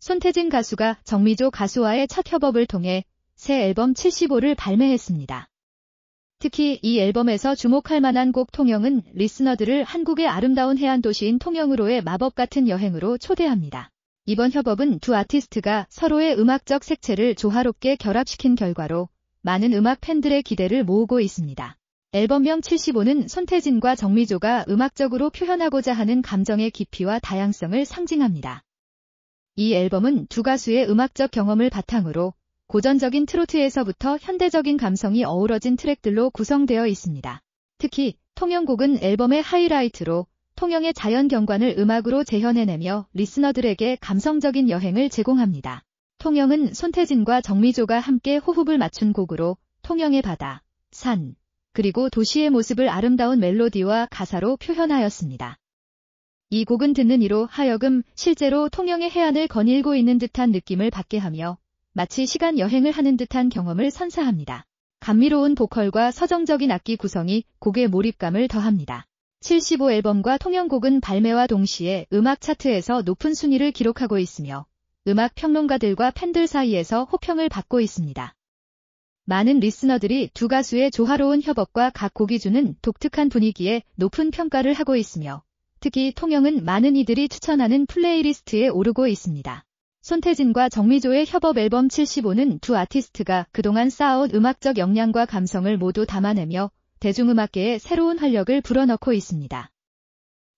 손태진 가수가 정미조 가수와의 첫 협업을 통해 새 앨범 75를 발매했습니다. 특히 이 앨범에서 주목할 만한 곡 통영은 리스너들을 한국의 아름다운 해안 도시인 통영으로의 마법 같은 여행으로 초대합니다. 이번 협업은 두 아티스트가 서로의 음악적 색채를 조화롭게 결합시킨 결과로 많은 음악 팬들의 기대를 모으고 있습니다. 앨범명 75는 손태진과 정미조가 음악적으로 표현하고자 하는 감정의 깊이와 다양성을 상징합니다. 이 앨범은 두 가수의 음악적 경험을 바탕으로 고전적인 트로트에서부터 현대적인 감성이 어우러진 트랙들로 구성되어 있습니다. 특히 통영곡은 앨범의 하이라이트로 통영의 자연 경관을 음악으로 재현해내며 리스너들에게 감성적인 여행을 제공합니다. 통영은 손태진과 정미조가 함께 호흡을 맞춘 곡으로 통영의 바다, 산, 그리고 도시의 모습을 아름다운 멜로디와 가사로 표현하였습니다. 이 곡은 듣는 이로 하여금 실제로 통영의 해안을 거닐고 있는 듯한 느낌을 받게 하며 마치 시간 여행을 하는 듯한 경험을 선사합니다. 감미로운 보컬과 서정적인 악기 구성이 곡의 몰입감을 더합니다. 75 앨범과 통영곡은 발매와 동시에 음악 차트에서 높은 순위를 기록하고 있으며 음악 평론가들과 팬들 사이에서 호평을 받고 있습니다. 많은 리스너들이 두 가수의 조화로운 협업과 각 곡이 주는 독특한 분위기에 높은 평가를 하고 있으며 특히 통영은 많은 이들이 추천하는 플레이리스트에 오르고 있습니다. 손태진과 정미조의 협업 앨범 75는 두 아티스트가 그동안 쌓아온 음악적 역량과 감성을 모두 담아내며 대중음악계에 새로운 활력을 불어넣고 있습니다.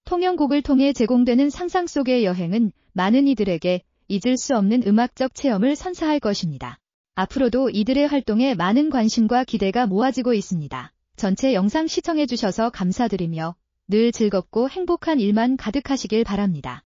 통영곡을 통해 제공되는 상상 속의 여행은 많은 이들에게 잊을 수 없는 음악적 체험을 선사할 것입니다. 앞으로도 이들의 활동에 많은 관심과 기대가 모아지고 있습니다. 전체 영상 시청해주셔서 감사드리며 늘 즐겁고 행복한 일만 가득하시길 바랍니다.